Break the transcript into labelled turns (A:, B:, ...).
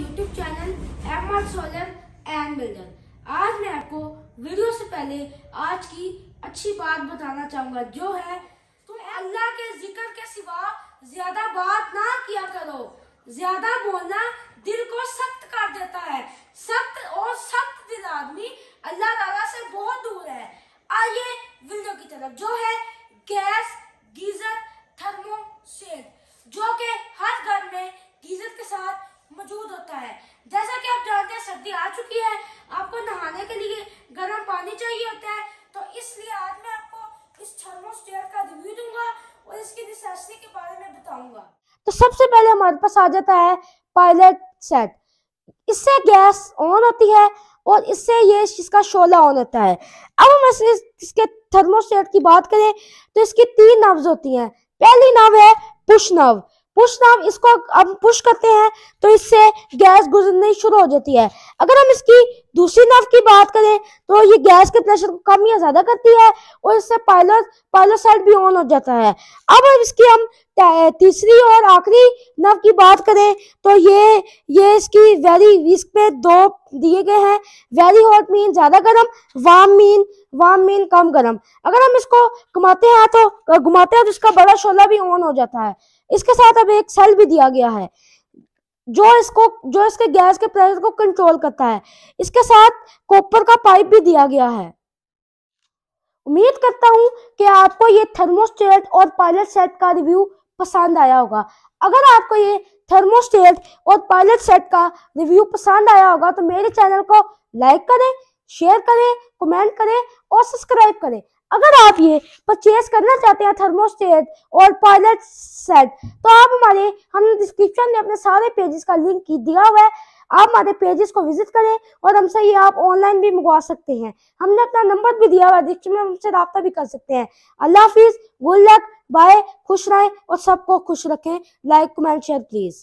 A: YouTube channel MR solar and builder आज मैं आपको वीडियो से पहले आज की अच्छी बात बताना चाहूंगा जो है तुम अल्लाह के जिक्र के सिवा ज्यादा बात ना किया करो ज्यादा बोलना दिल को सख्त कर देता है सख्त और सख्त दिल आदमी अल्लाह ताला से बहुत दूर है आइए वीडियो की तरफ जो पैसे के बारे में बताऊंगा तो सबसे पहले हमारे पास आ जाता है पायलट सेट इससे गैस ऑन होती है और इससे ये इसका शोला ऑन होता है अब हम इसके थर्मोस्टेट की बात करें तो इसकी तीन नब्ज होती हैं पहली नव है पुश नव पुश नव इसको हम पुश करते हैं तो इससे गैस गुजरनी शुरू हो जाती है अगर हम इसकी दूसरी नर्व की बात करें तो ये गैस के प्रेशर को कम या ज्यादा करती है और इससे पायलट पायलट साइड भी ऑन हो जाता है अब इसकी हम तीसरी और आखिरी नव की बात करें तो ये ये इसकी वेरी रिस्क पे दो दिए गए हैं वेरी हॉट मीन ज्यादा गर्म वाम मीन वाम मीन कम गर्म अगर हम इसको घुमाते हैं तो घुमाते हैं तो इसका बड़ा शोला भी ऑन हो जाता है इसके साथ अब एक सेल भी दिया गया है जो इसको जो इसके गैस के प्रेशर को कंट्रोल करता है इसके साथ कॉपर का पाइप भी दिया गया है उम्मीद करता हूं कि आपको ये थर्मोस्टेट और पायलट सेट का रिव्यू पसंद आया होगा अगर आपको ये थर्मोस्टेट और पायलट सेट का रिव्यू पसंद आया होगा तो मेरे चैनल को लाइक करें शेयर करें कमेंट करें और सब्सक्राइब करें अगर आप ये परचेज करना चाहते हैं थर्मोस्टेट और पायलट सेट तो आप हमारे हमने डिस्क्रिप्शन में अपने सारे पेजेस का लिंक दिया हुआ है आप हमारे पेजेस को विजिट करें और हमसे ये आप ऑनलाइन भी मंगवा सकते हैं हमने अपना नंबर भी दिया हुआ है डिस्क्रिप्शन में हमसे रब्ता भी कर सकते हैं अल्लाह हाफिज़ गुड लक बाय खुश रहें और सबको खुश रखें लाइक कमेंट शेयर प्लीज़